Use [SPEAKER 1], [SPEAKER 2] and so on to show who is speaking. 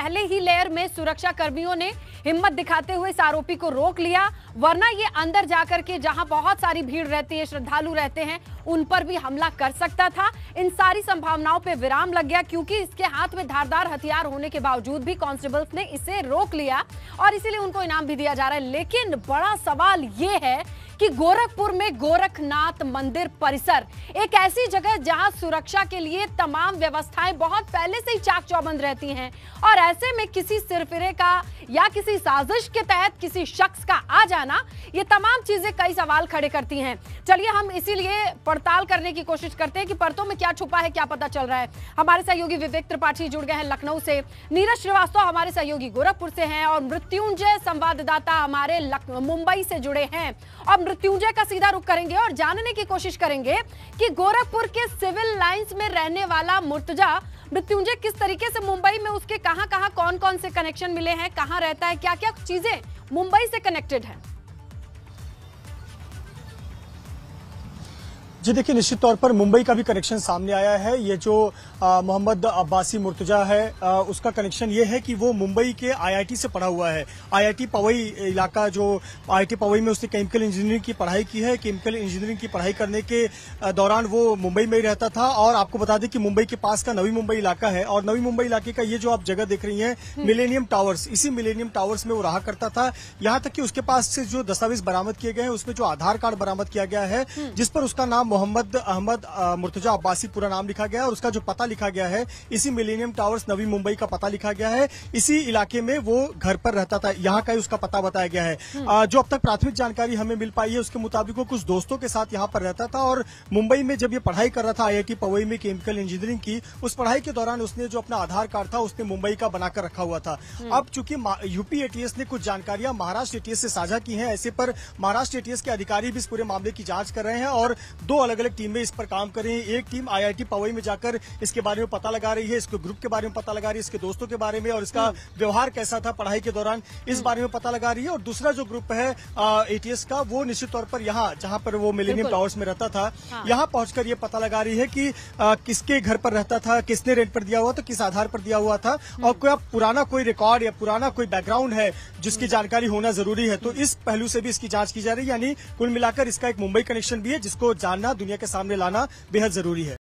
[SPEAKER 1] पहले ही लेयर में सुरक्षा कर्मियों ने हिम्मत दिखाते हुए इस आरोपी को रोक लिया वरना ये अंदर जाकर के जहां बहुत सारी भीड़ रहती है श्रद्धालु रहते हैं उन पर भी हमला कर सकता था इन सारी संभावनाओं पे विराम लग गया क्योंकि इसके हाथ में धारदार हथियार होने के बावजूद भी कांस्टेबल्स ने इसे रोक लिया और इसीलिए उनको इनाम भी दिया जा रहा है लेकिन बड़ा सवाल ये है कि गोरखपुर में गोरखनाथ मंदिर परिसर एक ऐसी जगह जहां सुरक्षा के लिए तमाम व्यवस्थाएं बहुत पहले से ही चाक चौबंद रहती हैं और ऐसे में किसी सिरफिरे का या किसी साजिश के तहत किसी शख्स का आ जाना ये तमाम चीजें कई सवाल खड़े करती हैं चलिए हम इसीलिए पड़ताल करने की कोशिश करते हैं कि परतों में क्या छुपा है क्या पता चल रहा है हमारे सहयोगी विवेक त्रिपाठी जुड़ गए हैं लखनऊ से नीरज श्रीवास्तव हमारे सहयोगी गोरखपुर से हैं और मृत्युंजय संवाददाता हमारे मुंबई से जुड़े हैं और मृत्युंजय का सीधा रुख करेंगे और जानने की कोशिश करेंगे कि गोरखपुर के सिविल लाइंस में रहने वाला मुर्तजा मृत्युंजय किस तरीके से मुंबई में उसके कहां कहां कौन कौन से कनेक्शन मिले हैं कहां रहता है क्या क्या चीजें मुंबई से कनेक्टेड है
[SPEAKER 2] जी देखिए निश्चित तौर पर मुंबई का भी कनेक्शन सामने आया है ये जो मोहम्मद अब्बासी मुर्तजा है आ, उसका कनेक्शन ये है कि वो मुंबई के आईआईटी से पढ़ा हुआ है आईआईटी पवई इलाका जो आईआईटी पवई में उसने केमिकल इंजीनियरिंग की पढ़ाई की है केमिकल इंजीनियरिंग की पढ़ाई करने के दौरान वो मुंबई में ही रहता था और आपको बता दें कि मुंबई के पास का नवी मुंबई इलाका है और नवी मुंबई इलाके का ये जो आप जगह देख रही है मिलेनियम टावर्स इसी मिलेनियम टावर्स में वो रहा करता था यहां तक कि उसके पास से जो दस्तावेज बरामद किए गए हैं उसमें जो आधार कार्ड बरामद किया गया है हम्म। जिस पर उसका नाम मोहम्मद अहमद मुर्तजा अब्बासी पूरा नाम लिखा गया है और उसका जो पता लिखा गया है इसी मिलेनियम टावर्स नवी मुंबई का पता लिखा गया है इसी इलाके में वो घर पर रहता था यहाँ का ही उसका पता बताया गया है हम्म। जो अब तक प्राथमिक जानकारी हमें मिल पाई है उसके मुताबिक वो कुछ दोस्तों के साथ यहाँ पर रहता था और मुंबई में जब ये पढ़ाई कर रहा था आईआईटी पवई में केमिकल इंजीनियरिंग की उस पढ़ाई के दौरान उसने जो अपना आधार कार्ड था उसने मुंबई का बनाकर रखा हुआ था हम्म। अब चूंकि यूपी एटीएस ने कुछ जानकारियां महाराष्ट्र एटीएस से साझा की है ऐसे पर महाराष्ट्र एटीएस के अधिकारी भी इस पूरे मामले की जांच कर रहे हैं और दो अलग अलग टीमें इस पर काम कर रही हैं एक टीम आईआईटी पवई में जाकर इसके बारे में पता लगा रही है इसके ग्रुप के बारे में पता लगा रही है इसके दोस्तों के बारे में और इसका हम्म। व्यवहार कैसा था पढ़ाई के दौरान इस हम्म। बारे में पता लगा रही है और दूसरा जो ग्रुप है एटीएस का वो निश्चित तौर पर यहाँ जहाँ पर वो मिलेनियम टावर्स में रहता था हाँ। यहाँ पहुंचकर ये पता लगा रही है कि किसके घर पर रहता था किसने रेंट पर दिया हुआ था किस आधार पर दिया हुआ था हम्म। और क्या पुराना कोई रिकॉर्ड या पुराना कोई बैकग्राउंड है जिसकी जानकारी होना जरूरी है तो इस पहलू से भी इसकी जांच की जा रही है यानी कुल मिलाकर इसका एक मुंबई कनेक्शन भी है जिसको जानना दुनिया के सामने लाना बेहद जरूरी है